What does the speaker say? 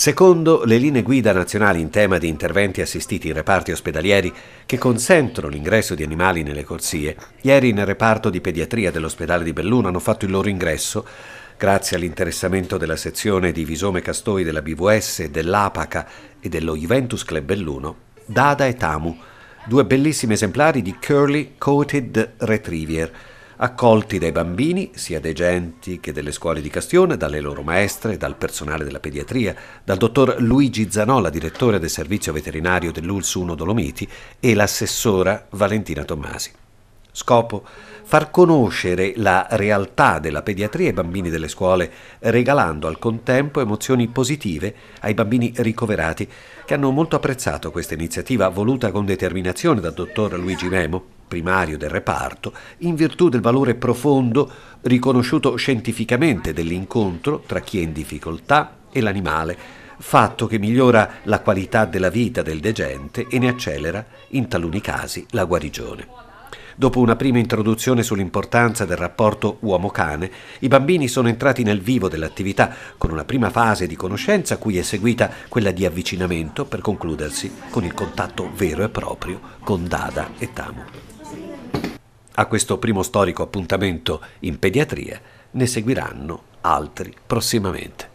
Secondo le linee guida nazionali in tema di interventi assistiti in reparti ospedalieri che consentono l'ingresso di animali nelle corsie, ieri nel reparto di pediatria dell'ospedale di Belluno hanno fatto il loro ingresso grazie all'interessamento della sezione di Visome Castoi della BVS, dell'Apaca e dello Juventus Club Belluno, Dada e Tamu, due bellissimi esemplari di Curly Coated Retriever accolti dai bambini, sia dei genti che delle scuole di Castione, dalle loro maestre, dal personale della pediatria, dal dottor Luigi Zanola, direttore del servizio veterinario dell'Uls 1 Dolomiti, e l'assessora Valentina Tommasi. Scopo? Far conoscere la realtà della pediatria ai bambini delle scuole, regalando al contempo emozioni positive ai bambini ricoverati, che hanno molto apprezzato questa iniziativa voluta con determinazione dal dottor Luigi Memo, primario del reparto, in virtù del valore profondo riconosciuto scientificamente dell'incontro tra chi è in difficoltà e l'animale, fatto che migliora la qualità della vita del degente e ne accelera, in taluni casi, la guarigione. Dopo una prima introduzione sull'importanza del rapporto uomo-cane, i bambini sono entrati nel vivo dell'attività con una prima fase di conoscenza cui è seguita quella di avvicinamento per concludersi con il contatto vero e proprio con Dada e Tamu. A questo primo storico appuntamento in pediatria ne seguiranno altri prossimamente.